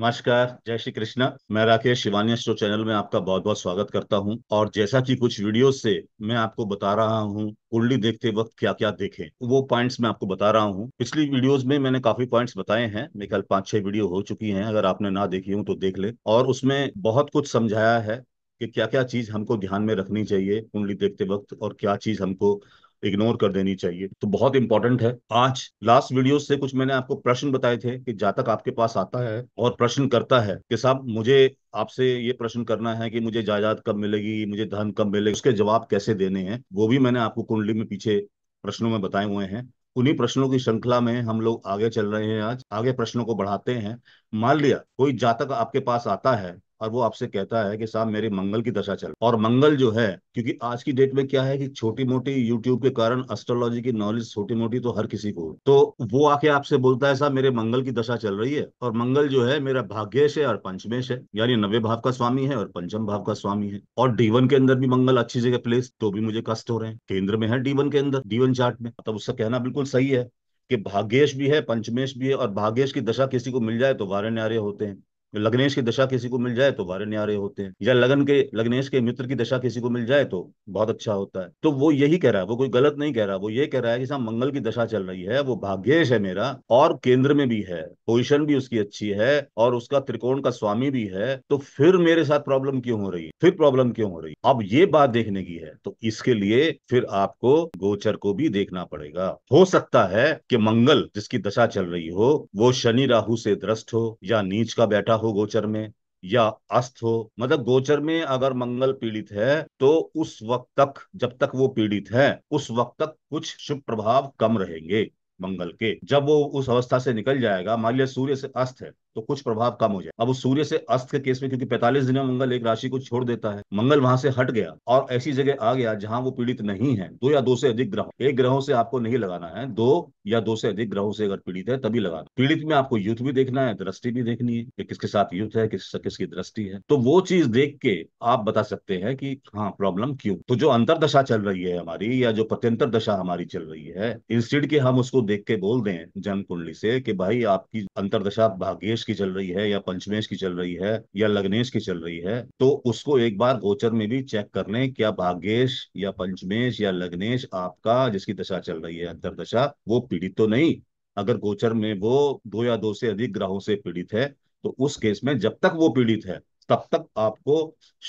नमस्कार जय श्री कृष्णा मैं राकेश शिवानी शो चैनल में आपका बहुत बहुत स्वागत करता हूं और जैसा कि कुछ वीडियो से मैं आपको बता रहा हूं कुंडली देखते वक्त क्या क्या देखें वो पॉइंट्स मैं आपको बता रहा हूं पिछली वीडियोस में मैंने काफी पॉइंट्स बताए हैं मेरे ख्याल पांच छह वीडियो हो चुकी हैं अगर आपने ना देखी हूँ तो देख ले और उसमें बहुत कुछ समझाया है कि क्या क्या चीज हमको ध्यान में रखनी चाहिए कुंडली देखते वक्त और क्या चीज हमको इग्नोर कर देनी चाहिए तो बहुत इंपॉर्टेंट है आज लास्ट वीडियो से कुछ मैंने आपको प्रश्न बताए थे कि जातक आपके पास आता है और प्रश्न करता है कि साहब मुझे आपसे ये प्रश्न करना है कि मुझे जायदाद कब मिलेगी मुझे धन कब मिलेगी उसके जवाब कैसे देने हैं वो भी मैंने आपको कुंडली में पीछे प्रश्नों में बताए हुए हैं उन्हीं प्रश्नों की श्रृंखला में हम लोग आगे चल रहे हैं आज आगे प्रश्नों को बढ़ाते हैं मान लिया कोई जातक आपके पास आता है और वो आपसे कहता है कि साहब मेरी मंगल की दशा चल और मंगल जो है क्योंकि आज की डेट में क्या है कि छोटी मोटी यूट्यूब के कारण एस्ट्रोलॉजी की नॉलेज छोटी मोटी तो हर किसी को तो वो आके आपसे बोलता है साहब मेरे मंगल की दशा चल रही है और मंगल जो है मेरा भाग्यश है और पंचमेश है यानी नवे भाव का स्वामी है और पंचम भाव का स्वामी है और डीवन के अंदर भी मंगल अच्छी जगह प्लेस तो भी मुझे कष्ट हो रहे हैं केंद्र में है डीवन के अंदर डीवन चार्ट में तब उसका कहना बिल्कुल सही है कि भाग्यश भी है पंचमेश भी है और भाग्यश की दशा किसी को मिल जाए तो वारण्य आर्य होते हैं लग्नेश की दशा किसी को मिल जाए तो बारे न्यारे होते हैं या लगन के लग्नेश के मित्र की दशा किसी को मिल जाए तो बहुत अच्छा होता है तो वो यही कह रहा है वो कोई गलत नहीं कह रहा वो ये कह रहा है कि साहब मंगल की दशा चल रही है वो भाग्यश है मेरा और केंद्र में भी है पोजिशन भी उसकी अच्छी है और उसका त्रिकोण का स्वामी भी है तो फिर मेरे साथ प्रॉब्लम क्यों हो रही है फिर प्रॉब्लम क्यों हो रही है अब ये बात देखने की है तो इसके लिए फिर आपको गोचर को भी देखना पड़ेगा हो सकता है कि मंगल जिसकी दशा चल रही हो वो शनि राहु से द्रष्ट हो या नीच का बैठा हो गोचर में या अस्त हो मतलब गोचर में अगर मंगल पीड़ित है तो उस वक्त तक जब तक वो पीड़ित है उस वक्त तक कुछ शुभ प्रभाव कम रहेंगे मंगल के जब वो उस अवस्था से निकल जाएगा मान लिया सूर्य से अस्त है तो कुछ प्रभाव कम हो जाए अब सूर्य से अस्त के केस में क्योंकि 45 दिन में मंगल एक राशि को छोड़ देता है मंगल वहां से हट गया और ऐसी जगह आ गया जहां वो पीड़ित नहीं है दो या दो से अधिक ग्रह एक ग्रहों से आपको नहीं लगाना है दो या दो से अधिक ग्रहों से अगर पीड़ित है तभी लगाना पीड़ित में आपको युद्ध भी देखना है दृष्टि भी देखनी है कि किसके साथ युद्ध है किस किसकी दृष्टि है तो वो चीज देख के आप बता सकते हैं कि हाँ प्रॉब्लम क्यों तो जो अंतरदशा चल रही है हमारी या जो प्रत्यंतर दशा हमारी चल रही है इंस्टीड के हम उसको देख के बोल दें जन्म कुंडली से कि भाई आपकी अंतरदशा भाग्येश की चल रही है या पंचमेश की चल रही है या लग्नेश की चल रही है तो उसको एक बार गोचर में भी चेक कर लें क्या भाग्येश या पंचमेश या लग्नेश आपका जिसकी दशा चल रही है अंतरदशा वो पीड़ित तो नहीं अगर गोचर में वो दो या दो से अधिक ग्रहों से पीड़ित है तो उस केस में जब तक वो पीड़ित है तब तक आपको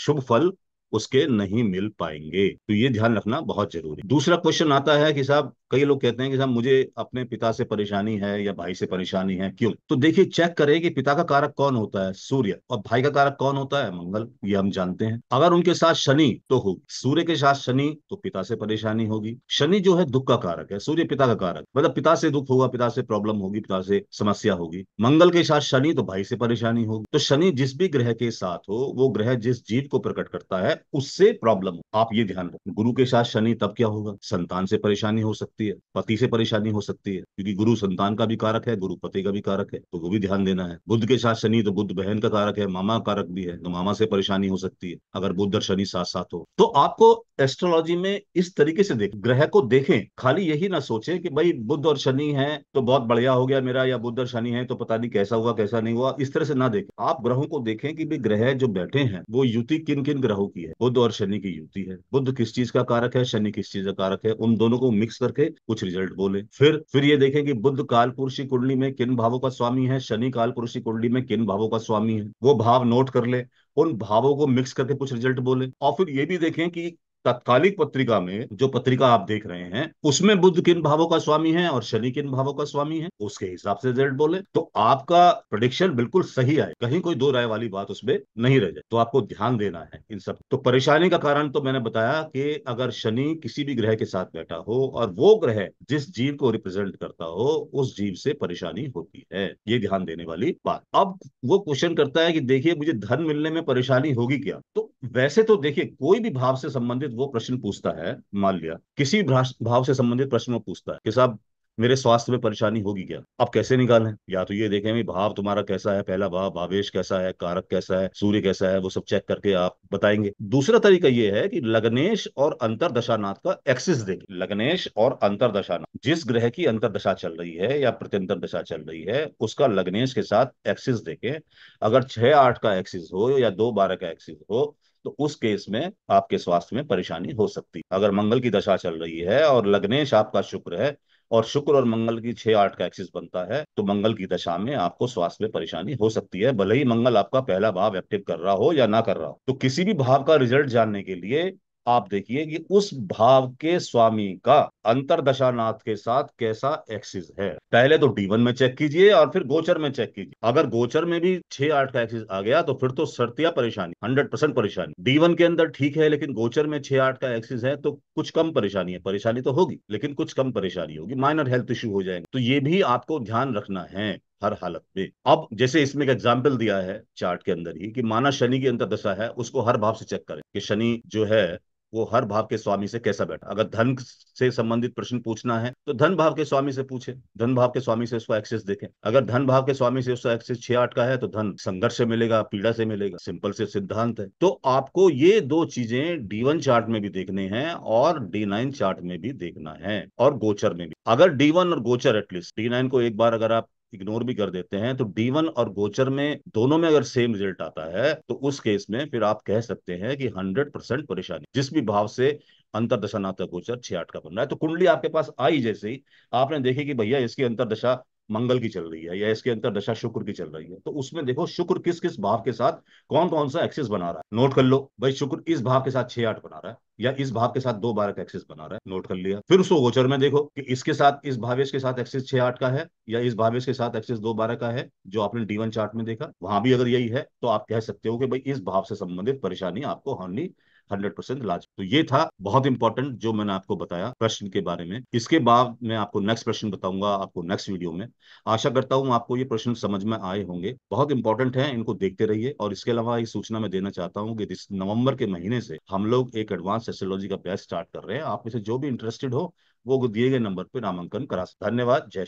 शुभ फल उसके नहीं मिल पाएंगे तो ये ध्यान रखना बहुत जरूरी दूसरा क्वेश्चन आता है कि साहब कई लोग कहते हैं कि साहब मुझे अपने पिता से परेशानी है या भाई से परेशानी है क्यों तो देखिए चेक करें कि पिता का कारक कौन होता है सूर्य और भाई का कारक कौन होता है मंगल ये हम जानते हैं अगर उनके साथ शनि तो होगी सूर्य के साथ शनि तो पिता से परेशानी होगी शनि जो है दुख का कारक है सूर्य पिता का कारक मतलब पिता से दुख होगा पिता से प्रॉब्लम होगी पिता से समस्या होगी मंगल के साथ शनि तो भाई से परेशानी होगी तो शनि जिस भी ग्रह के साथ हो वो ग्रह जिस जीव को प्रकट करता है उससे प्रॉब्लम आप ये ध्यान रखें गुरु के साथ शनि तब क्या होगा संतान से परेशानी हो सकती सकती है पति से परेशानी हो सकती है क्योंकि गुरु संतान का भी कारक है गुरु पति का भी कारक है तो वो भी ध्यान देना है बुद्ध के साथ शनि तो बुद्ध बहन का कारक है मामा कारक भी है तो मामा से परेशानी हो सकती है अगर बुद्ध और शनि साथ साथ हो तो आपको एस्ट्रोलॉजी में इस तरीके से देख ग्रह को देखें खाली यही ना सोचे कि भाई बुद्ध और शनि है तो बहुत बढ़िया हो गया मेरा या बुद्ध और शनि है तो पता नहीं कैसा हुआ कैसा नहीं हुआ इस तरह से ना देखें आप ग्रहों को देखें कि भाई ग्रह जो बैठे हैं वो युति किन किन ग्रहों की है बुद्ध और शनि की युति है बुद्ध किस चीज का कारक है शनि किस चीज का कारक है उन दोनों को मिक्स करके कुछ रिजल्ट बोले फिर फिर ये देखें कि बुद्ध काल पुरुषी कुंडली में किन भावों का स्वामी है शनि काल पुरुषी कुंडली में किन भावों का स्वामी है वो भाव नोट कर ले उन भावों को मिक्स करके कुछ रिजल्ट बोले और फिर ये भी देखें कि तत्कालिक पत्रिका में जो पत्रिका आप देख रहे हैं उसमें बुद्ध किन भावों का स्वामी है और शनि किन भावों का स्वामी है उसके हिसाब से रिजल्ट बोले तो आपका प्रडिक्शन बिल्कुल सही आए कहीं कोई दो राय वाली बात उसमें नहीं रह जाए तो आपको ध्यान देना है इन सब तो परेशानी का कारण तो मैंने बताया कि अगर शनि किसी भी ग्रह के साथ बैठा हो और वो ग्रह जिस जीव को रिप्रेजेंट करता हो उस जीव से परेशानी होती है ये ध्यान देने वाली बात अब वो क्वेश्चन करता है कि देखिए मुझे धन मिलने में परेशानी होगी क्या तो वैसे तो देखिए कोई भी भाव से संबंधित संबंधित वो प्रश्न पूछता है मान लिया किसी भाव से संबंधित प्रश्न वो पूछता है कि साहब मेरे स्वास्थ्य में परेशानी होगी क्या आप कैसे निकालें या तो ये देखें भी भाव तुम्हारा कैसा है पहला भाव भावेश कैसा है कारक कैसा है सूर्य कैसा है वो सब चेक करके आप बताएंगे दूसरा तरीका ये है कि लग्नेश और अंतरदशानाथ का एक्सिस देंगे लग्नेश और अंतरदशानाथ जिस ग्रह की अंतरदशा चल रही है या प्रत्यंतर दशा चल रही है उसका लग्नेश के साथ एक्सिस देखें अगर छह आठ का एक्सिस हो या दो बारह का एक्सिस हो तो उस केस में आपके स्वास्थ्य में परेशानी हो सकती है अगर मंगल की दशा चल रही है और लग्नेश आपका शुक्र है और शुक्र और मंगल की छह आठ का एक्सिस बनता है तो मंगल की दशा में आपको स्वास्थ्य में परेशानी हो सकती है भले ही मंगल आपका पहला भाव एक्टिव कर रहा हो या ना कर रहा हो तो किसी भी भाव का रिजल्ट जानने के लिए आप देखिए कि उस भाव के स्वामी का अंतरदशानाथ के साथ कैसा एक्सिस है पहले तो डी में चेक कीजिए और फिर गोचर में चेक कीजिए अगर गोचर में भी छह आठ का एक्सिस आ गया तो फिर तो सर्तिया परेशानी हंड्रेड परसेंट परेशानी डी के अंदर ठीक है लेकिन गोचर में छह आठ का एक्सिस है तो कुछ कम परेशानी है परेशानी तो होगी लेकिन कुछ कम परेशानी होगी माइनर हेल्थ इश्यू हो जाएंगे तो ये भी आपको ध्यान रखना है हर हालत में अब जैसे इसमें एक एग्जाम्पल दिया है चार्ट के अंदर ही कि माना शनि की अंतरदशा है उसको हर भाव से चेक करें कि शनि जो है वो हर भाव के स्वामी से कैसा बैठा अगर धन से संबंधित प्रश्न पूछना है तो धन भाव के स्वामी से पूछे धन भाव के स्वामी से उसको एक्सेस देखें अगर धन भाव के स्वामी से उसका एक्सेस छह आठ का है तो धन संघर्ष से मिलेगा पीड़ा से मिलेगा सिंपल से सिद्धांत है तो आपको ये दो चीजें डी वन चार्ट में भी देखने हैं और डी नाइन चार्ट में भी देखना है और गोचर में भी अगर डी वन और गोचर एटलीस्ट डी नाइन को एक बार अगर आप इग्नोर भी कर देते हैं तो डी वन और गोचर में दोनों में अगर सेम रिजल्ट आता है तो उस केस में फिर आप कह सकते हैं कि हंड्रेड परसेंट परेशानी जिस भी भाव से अंतरदशा नाता गोचर छियाठ का बन रहा है तो कुंडली आपके पास आई जैसे ही आपने देखी कि भैया इसकी अंतरदशा मंगल की चल रही है या इसके अंतर दशा शुक्र की चल रही है तो उसमें देखो शुक्र किस किस भाव के साथ कौन कौन सा एक्सिस बना रहा है नोट कर लो भाई शुक्र इस भाव के साथ छह आठ बना रहा है या इस भाव के साथ दो बारह का एक्सिस बना रहा है नोट कर लिया फिर उसको गोचर में देखो कि इसके साथ इस भावेश के साथ एक्सिस छह आठ का है या इस भावेश के साथ एक्सिस दो बारह का है जो आपने डी चार्ट में देखा वहां भी अगर यही है तो आप कह सकते हो कि भाई इस भाव से संबंधित परेशानी आपको हानि हंड्रेड परसेंट लाज तो ये था बहुत इंपॉर्टेंट जो मैंने आपको बताया प्रश्न के बारे में इसके बाद मैं आपको नेक्स्ट प्रश्न बताऊंगा आपको नेक्स्ट वीडियो में आशा करता हूँ आपको ये प्रश्न समझ में आए होंगे बहुत इंपॉर्टेंट है इनको देखते रहिए और इसके अलावा ये सूचना मैं देना चाहता हूँ कि नवंबर के महीने से हम लोग एक एडवांस एसोलॉजी का बैच स्टार्ट कर रहे हैं आप में से जो भी इंटरेस्टेड हो वो दिए गए नंबर पर नामांकन करा धन्यवाद जय